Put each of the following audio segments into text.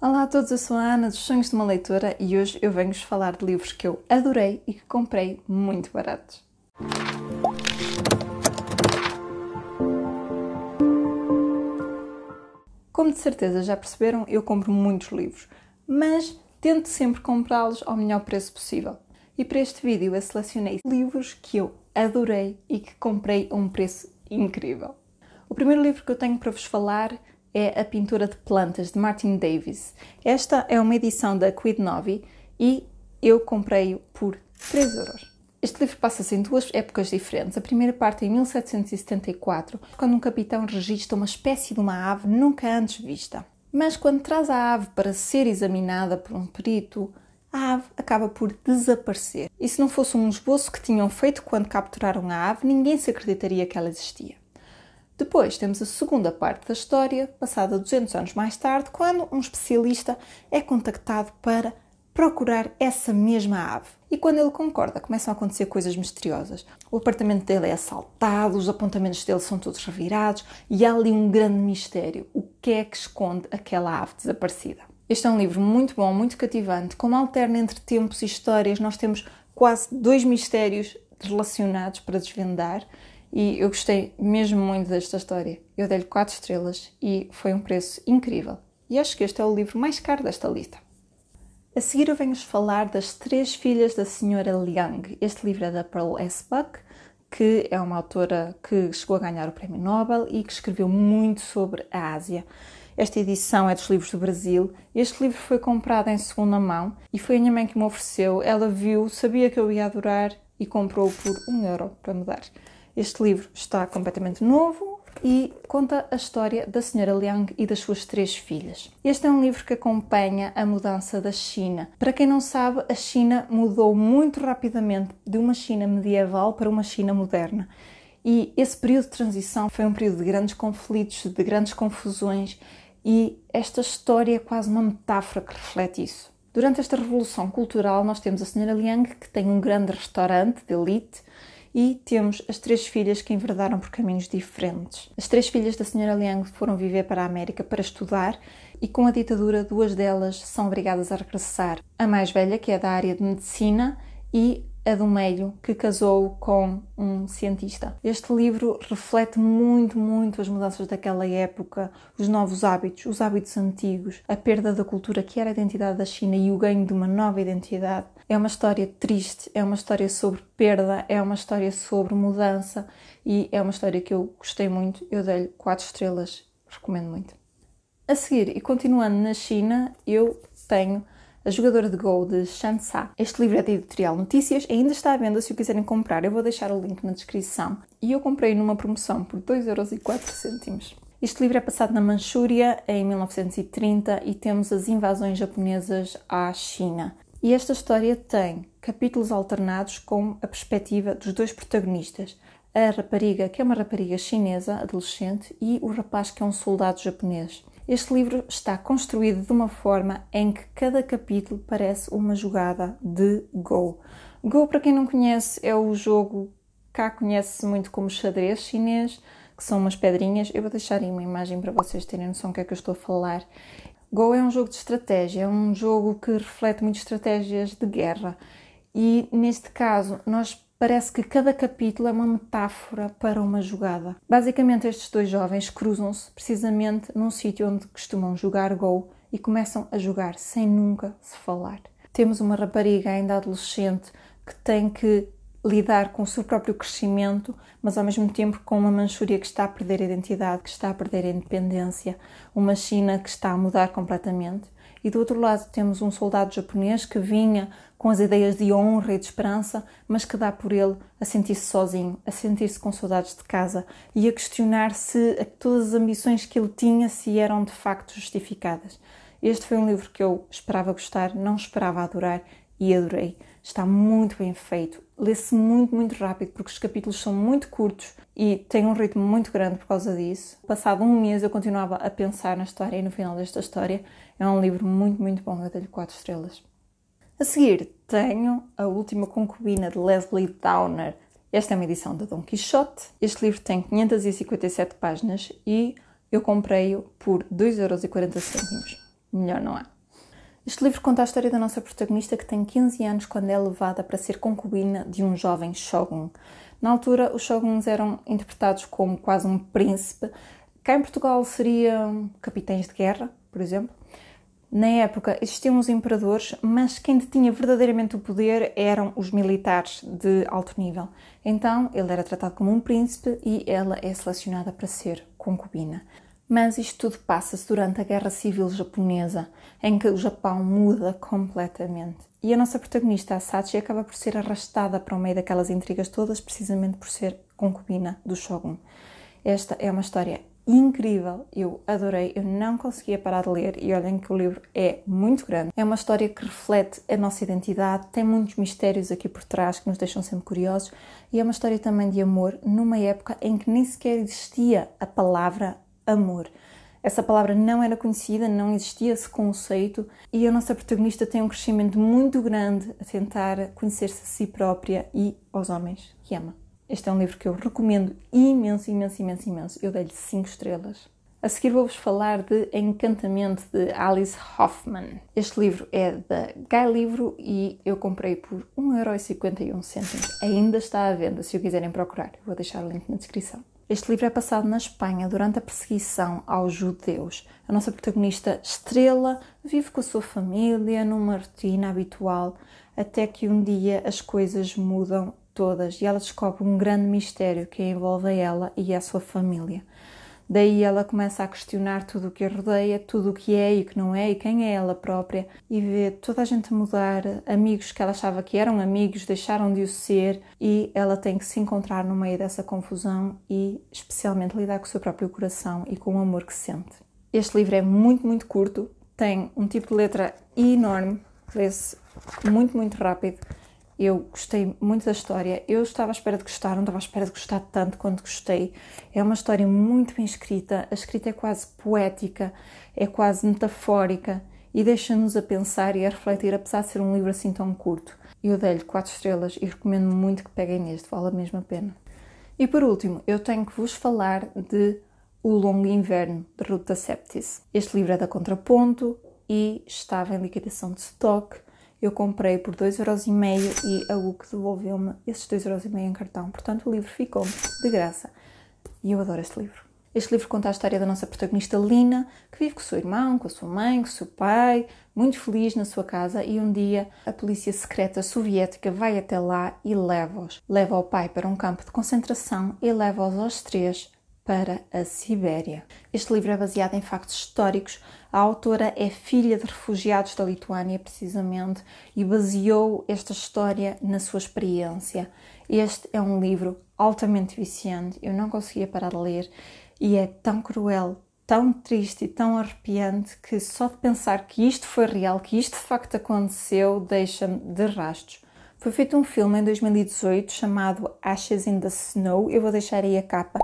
Olá a todos, eu sou a Ana dos Sonhos de uma Leitora e hoje eu venho-vos falar de livros que eu adorei e que comprei muito baratos. Como de certeza já perceberam, eu compro muitos livros, mas tento sempre comprá-los ao melhor preço possível. E para este vídeo eu selecionei livros que eu adorei e que comprei a um preço incrível. O primeiro livro que eu tenho para vos falar é A Pintura de Plantas, de Martin Davis. Esta é uma edição da Quid Novi e eu comprei-o por 3 euros. Este livro passa-se em duas épocas diferentes. A primeira parte é em 1774, quando um capitão registra uma espécie de uma ave nunca antes vista. Mas quando traz a ave para ser examinada por um perito, a ave acaba por desaparecer. E se não fosse um esboço que tinham feito quando capturaram a ave, ninguém se acreditaria que ela existia. Depois temos a segunda parte da história, passada 200 anos mais tarde, quando um especialista é contactado para procurar essa mesma ave. E quando ele concorda, começam a acontecer coisas misteriosas. O apartamento dele é assaltado, os apontamentos dele são todos revirados e há ali um grande mistério: o que é que esconde aquela ave desaparecida? Este é um livro muito bom, muito cativante, como alterna entre tempos e histórias. Nós temos quase dois mistérios relacionados para desvendar e eu gostei mesmo muito desta história. Eu dei-lhe 4 estrelas e foi um preço incrível. E acho que este é o livro mais caro desta lista. A seguir eu venho-vos falar das Três Filhas da Senhora Liang. Este livro é da Pearl S. Buck, que é uma autora que chegou a ganhar o Prémio Nobel e que escreveu muito sobre a Ásia. Esta edição é dos livros do Brasil. Este livro foi comprado em segunda mão e foi a minha mãe que me ofereceu. Ela viu, sabia que eu ia adorar e comprou por um euro para me dar. Este livro está completamente novo e conta a história da senhora Liang e das suas três filhas. Este é um livro que acompanha a mudança da China. Para quem não sabe, a China mudou muito rapidamente de uma China medieval para uma China moderna. E esse período de transição foi um período de grandes conflitos, de grandes confusões, e esta história é quase uma metáfora que reflete isso. Durante esta revolução cultural, nós temos a senhora Liang, que tem um grande restaurante de elite, e temos as três filhas que enverdaram por caminhos diferentes. As três filhas da Sra. Liang foram viver para a América para estudar e com a ditadura duas delas são obrigadas a regressar. A mais velha, que é da área de medicina, e a do meio, que casou com um cientista. Este livro reflete muito, muito as mudanças daquela época, os novos hábitos, os hábitos antigos, a perda da cultura que era a identidade da China e o ganho de uma nova identidade. É uma história triste, é uma história sobre perda, é uma história sobre mudança e é uma história que eu gostei muito. Eu dei-lhe 4 estrelas, recomendo muito. A seguir, e continuando na China, eu tenho a jogadora de gol de Shansa. Este livro é da Editorial Notícias, ainda está à venda se o quiserem comprar. Eu vou deixar o link na descrição. E eu comprei numa promoção por 2,04€. Este livro é passado na Manchúria em 1930 e temos as invasões japonesas à China. E esta história tem capítulos alternados com a perspectiva dos dois protagonistas, a rapariga, que é uma rapariga chinesa, adolescente, e o rapaz, que é um soldado japonês. Este livro está construído de uma forma em que cada capítulo parece uma jogada de Go. Go, para quem não conhece, é o jogo cá conhece-se muito como xadrez chinês, que são umas pedrinhas. Eu vou deixar aí uma imagem para vocês terem noção do que é que eu estou a falar. Go é um jogo de estratégia, é um jogo que reflete muito estratégias de guerra. E neste caso, nós parece que cada capítulo é uma metáfora para uma jogada. Basicamente, estes dois jovens cruzam-se precisamente num sítio onde costumam jogar Go e começam a jogar sem nunca se falar. Temos uma rapariga ainda adolescente que tem que lidar com o seu próprio crescimento, mas ao mesmo tempo com uma Manchúria que está a perder a identidade, que está a perder a independência, uma China que está a mudar completamente. E do outro lado temos um soldado japonês que vinha com as ideias de honra e de esperança, mas que dá por ele a sentir-se sozinho, a sentir-se com saudades de casa e a questionar se todas as ambições que ele tinha se eram de facto justificadas. Este foi um livro que eu esperava gostar, não esperava adorar e adorei. Está muito bem feito, lê-se muito, muito rápido, porque os capítulos são muito curtos e tem um ritmo muito grande por causa disso. Passado um mês eu continuava a pensar na história e no final desta história é um livro muito, muito bom, eu dei-lhe 4 estrelas. A seguir tenho A Última Concubina de Leslie Downer. Esta é uma edição de Dom Quixote. Este livro tem 557 páginas e eu comprei-o por 2,40€. Melhor não é. Este livro conta a história da nossa protagonista que tem 15 anos quando é levada para ser concubina de um jovem shogun. Na altura, os shoguns eram interpretados como quase um príncipe. Cá em Portugal seriam capitães de guerra, por exemplo. Na época existiam os imperadores, mas quem detinha verdadeiramente o poder eram os militares de alto nível. Então ele era tratado como um príncipe e ela é selecionada para ser concubina. Mas isto tudo passa-se durante a Guerra Civil Japonesa, em que o Japão muda completamente. E a nossa protagonista, a Sachi, acaba por ser arrastada para o meio daquelas intrigas todas, precisamente por ser concubina do Shogun. Esta é uma história incrível, eu adorei, eu não conseguia parar de ler e olhem que o livro é muito grande. É uma história que reflete a nossa identidade, tem muitos mistérios aqui por trás que nos deixam sempre curiosos e é uma história também de amor numa época em que nem sequer existia a palavra amor. Essa palavra não era conhecida, não existia esse conceito, e a nossa protagonista tem um crescimento muito grande a tentar conhecer-se a si própria e aos homens que ama. Este é um livro que eu recomendo imenso, imenso, imenso, imenso. Eu dei-lhe 5 estrelas. A seguir vou-vos falar de Encantamento de Alice Hoffman. Este livro é da Gai Livro e eu comprei por 1,51€. Ainda está à venda, se o quiserem procurar. Eu vou deixar o link na descrição. Este livro é passado na Espanha durante a perseguição aos judeus. A nossa protagonista Estrela vive com a sua família numa rotina habitual, até que um dia as coisas mudam todas e ela descobre um grande mistério que envolve ela e a sua família. Daí ela começa a questionar tudo o que a rodeia, tudo o que é e o que não é e quem é ela própria e vê toda a gente mudar, amigos que ela achava que eram amigos deixaram de o ser e ela tem que se encontrar no meio dessa confusão e especialmente lidar com o seu próprio coração e com o amor que sente. Este livro é muito, muito curto, tem um tipo de letra enorme, lê-se muito, muito rápido eu gostei muito da história. Eu estava à espera de gostar, não estava à espera de gostar tanto quanto gostei. É uma história muito bem escrita. A escrita é quase poética, é quase metafórica e deixa-nos a pensar e a refletir, apesar de ser um livro assim tão curto. Eu dei-lhe 4 estrelas e recomendo muito que peguem neste, vale a mesma pena. E por último, eu tenho que vos falar de O Longo Inverno, de Ruta Septis. Este livro é da Contraponto e estava em liquidação de estoque eu comprei por 2,5€ e a Look devolveu-me esses 2,5€ em cartão. Portanto, o livro ficou de graça. E eu adoro este livro. Este livro conta a história da nossa protagonista Lina, que vive com o seu irmão, com a sua mãe, com o seu pai, muito feliz na sua casa, e um dia a polícia secreta soviética vai até lá e leva-os. Leva o pai para um campo de concentração e leva-os aos três para a Sibéria. Este livro é baseado em factos históricos. A autora é filha de refugiados da Lituânia, precisamente, e baseou esta história na sua experiência. Este é um livro altamente viciante, eu não conseguia parar de ler e é tão cruel, tão triste e tão arrepiante que só de pensar que isto foi real, que isto de facto aconteceu, deixa-me de rastos. Foi feito um filme em 2018 chamado Ashes in the Snow, eu vou deixar aí a capa,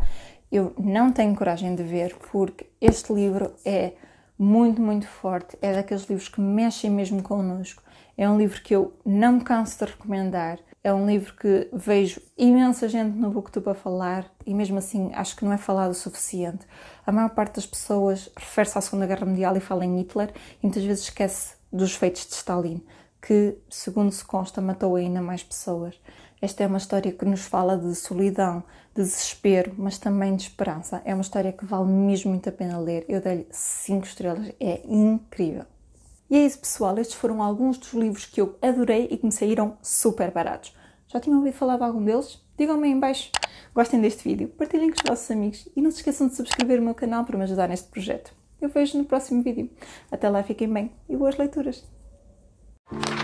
eu não tenho coragem de ver, porque este livro é muito, muito forte, é daqueles livros que mexem mesmo connosco. É um livro que eu não me canso de recomendar. É um livro que vejo imensa gente no Booktube a falar e mesmo assim acho que não é falado o suficiente. A maior parte das pessoas refere-se à Segunda Guerra Mundial e fala em Hitler e muitas vezes esquece dos feitos de Stalin que, segundo se consta, matou ainda mais pessoas. Esta é uma história que nos fala de solidão, de desespero, mas também de esperança. É uma história que vale mesmo muito a pena ler. Eu dei-lhe 5 estrelas, é incrível. E é isso, pessoal. Estes foram alguns dos livros que eu adorei e que me saíram super baratos. Já tinham ouvido falar de algum deles? Digam-me aí embaixo. Gostem deste vídeo, partilhem com os vossos amigos e não se esqueçam de subscrever o meu canal para me ajudar neste projeto. Eu vejo no próximo vídeo. Até lá, fiquem bem e boas leituras! you